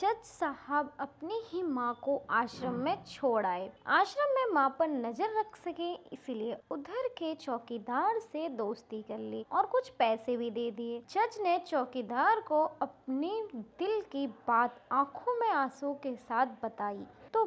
जज साहब अपनी ही माँ को आश्रम में छोड़ आए आश्रम में माँ पर नजर रख सके इसलिए उधर के चौकीदार से दोस्ती कर ली और कुछ पैसे भी दे दिए जज ने चौकीदार को अपनी दिल की बात आंखों में आंसू के साथ बताई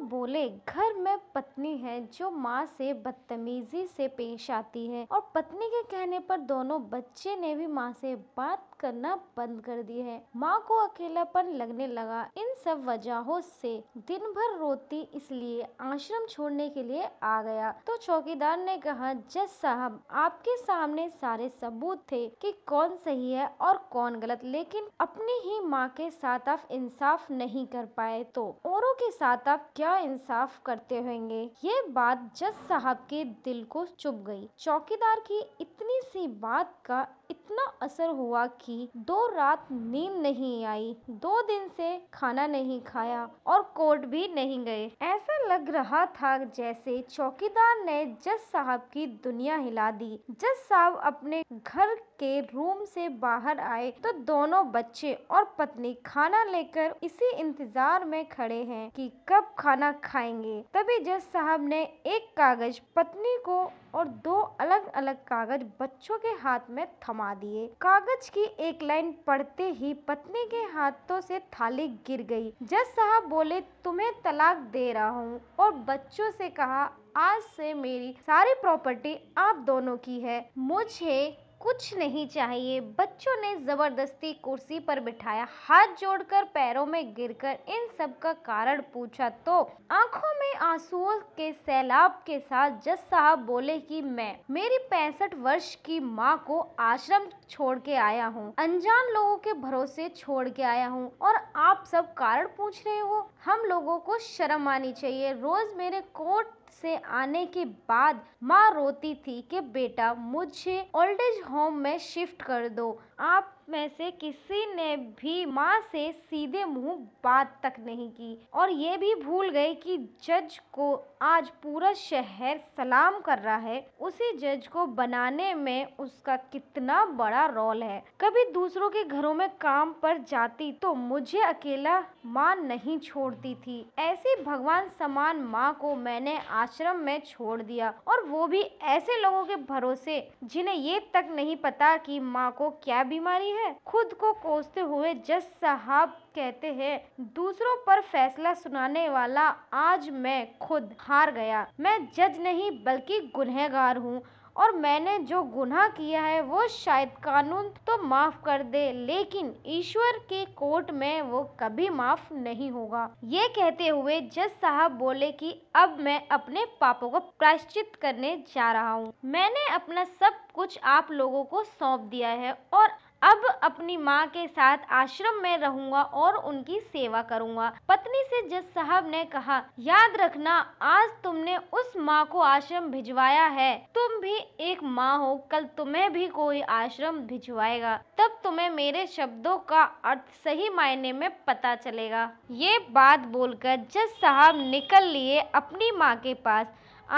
बोले घर में पत्नी है जो माँ से बदतमीजी से पेश आती है और पत्नी के कहने पर दोनों बच्चे ने भी माँ से बात करना बंद कर दी है माँ को अकेलापन लगने लगा इन सब वजहों से दिन भर रोती इसलिए आश्रम छोड़ने के लिए आ गया तो चौकीदार ने कहा जज साहब आपके सामने सारे सबूत थे कि कौन सही है और कौन गलत लेकिन अपनी ही माँ के साथ आप इंसाफ नहीं कर पाए तो औरों के साथ आप क्या बड़ा इंसाफ करते होंगे ये बात जज साहब के दिल को चुभ गई चौकीदार की इतनी सी बात का इतना असर हुआ कि दो रात नींद नहीं आई दो दिन से खाना नहीं खाया और कोर्ट भी नहीं गए ऐसा लग रहा था जैसे चौकीदार ने जज साहब की दुनिया हिला दी जज साहब अपने घर के रूम से बाहर आए तो दोनों बच्चे और पत्नी खाना लेकर इसी इंतजार में खड़े हैं कि कब खाना खाएंगे तभी जज साहब ने एक कागज पत्नी को और दो अलग अलग कागज बच्चों के हाथ में थमा दिए कागज की एक लाइन पढ़ते ही पत्नी के हाथों से थाली गिर गई जज साहब बोले तुम्हें तलाक दे रहा हूँ और बच्चों से कहा आज से मेरी सारी प्रॉपर्टी आप दोनों की है मुझे कुछ नहीं चाहिए बच्चों ने ज़बरदस्ती कुर्सी पर बिठाया हाथ जोड़कर पैरों में गिरकर इन सब का कारण पूछा तो आंखों में आंसुओं के सैलाब के साथ जज साहब बोले कि मैं मेरी पैंसठ वर्ष की माँ को आश्रम छोड़ के आया हूँ अनजान लोगों के भरोसे छोड़ के आया हूँ और आप सब कारण पूछ रहे हो हम लोगों को शर्म आनी चाहिए रोज मेरे कोर्ट से आने के बाद माँ रोती थी कि बेटा मुझे ओल्ड एज होम में शिफ्ट कर दो आप में से किसी ने भी माँ से सीधे मुंह बात तक नहीं की और ये भी भूल गए कि जज को आज पूरा शहर सलाम कर रहा है उसी जज को बनाने में उसका कितना बड़ा रोल है कभी दूसरों के घरों में काम पर जाती तो मुझे अकेला माँ नहीं छोड़ती थी ऐसी भगवान समान माँ को मैंने आश्रम में छोड़ दिया और वो भी ऐसे लोगों के भरोसे जिन्हें ये तक नहीं पता कि माँ को क्या बीमारी है खुद को कोसते हुए जज साहब कहते हैं दूसरों पर फैसला सुनाने वाला आज मैं खुद हार गया मैं जज नहीं बल्कि गुनहगार हूँ और मैंने जो गुनाह किया है वो शायद कानून तो माफ कर दे लेकिन ईश्वर के कोर्ट में वो कभी माफ नहीं होगा ये कहते हुए जज साहब बोले कि अब मैं अपने पापों को प्रायश्चित करने जा रहा हूँ मैंने अपना सब कुछ आप लोगों को सौंप दिया है और अब अपनी माँ के साथ आश्रम में रहूंगा और उनकी सेवा करूंगा पत्नी से जज साहब ने कहा याद रखना आज तुमने उस माँ को आश्रम भिजवाया है तुम भी एक माँ हो कल तुम्हें भी कोई आश्रम भिजवाएगा तब तुम्हें मेरे शब्दों का अर्थ सही मायने में पता चलेगा ये बात बोलकर जज साहब निकल लिए अपनी माँ के पास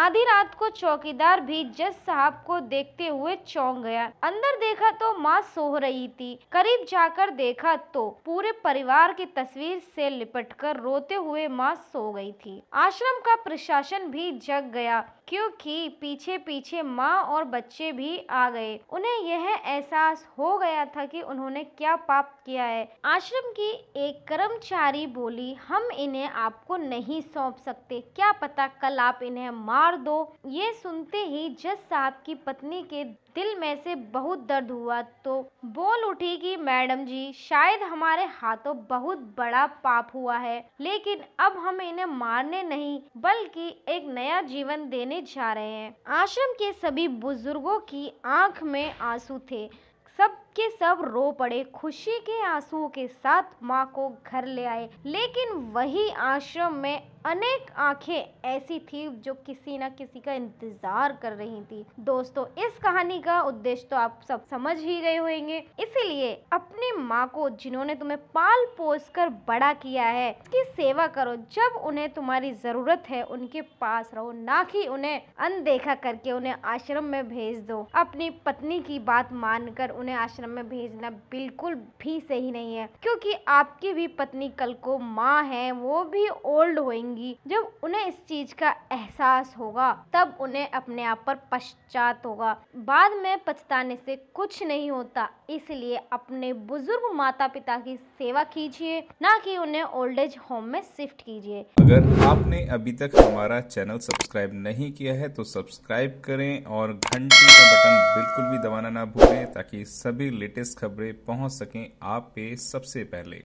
आधी रात को चौकीदार भी जज साहब को देखते हुए चौंक गया अंदर देखा तो माँ सो रही थी करीब जाकर देखा तो पूरे परिवार की तस्वीर से लिपटकर रोते हुए माँ सो गई थी आश्रम का प्रशासन भी जग गया क्योंकि पीछे पीछे माँ और बच्चे भी आ गए उन्हें यह एहसास हो गया था कि उन्होंने क्या पाप किया है आश्रम की एक कर्मचारी बोली हम इन्हें आपको नहीं सौंप सकते क्या पता कल आप इन्हें माँ मार दो ये सुनते ही जज साहब की पत्नी के दिल में से बहुत दर्द हुआ तो बोल उठी कि मैडम जी शायद हमारे हाथों बहुत बड़ा पाप हुआ है लेकिन अब हम इन्हें मारने नहीं बल्कि एक नया जीवन देने जा रहे हैं आश्रम के सभी बुजुर्गों की आंख में आंसू थे सब के सब रो पड़े खुशी के आंसुओं के साथ माँ को घर ले आए लेकिन वही आश्रम में अनेक आंखें ऐसी थी जो किसी न किसी का इंतजार कर रही थी दोस्तों इस कहानी का उद्देश्य तो आप सब समझ ही गए होंगे इसीलिए अपनी माँ को जिन्होंने तुम्हें पाल पोस कर बड़ा किया है की सेवा करो जब उन्हें तुम्हारी जरूरत है उनके पास रहो ना कि उन्हें अनदेखा करके उन्हें आश्रम में भेज दो अपनी पत्नी की बात मानकर उन्हें आश्रम आश्रम में भेजना बिल्कुल भी सही नहीं है क्योंकि आपकी भी पत्नी कल को माँ है वो भी ओल्ड होएंगी जब उन्हें इस चीज का एहसास होगा तब उन्हें अपने आप पर पश्चात होगा बाद में पछताने से कुछ नहीं होता इसलिए अपने बुजुर्ग माता पिता की सेवा कीजिए ना कि उन्हें ओल्ड एज होम में शिफ्ट कीजिए अगर आपने अभी तक हमारा चैनल सब्सक्राइब नहीं किया है तो सब्सक्राइब करें और घंटी का बटन बिल्कुल भी दबाना ना भूलें ताकि सभी लेटेस्ट खबरें पहुंच सकें आप पे सबसे पहले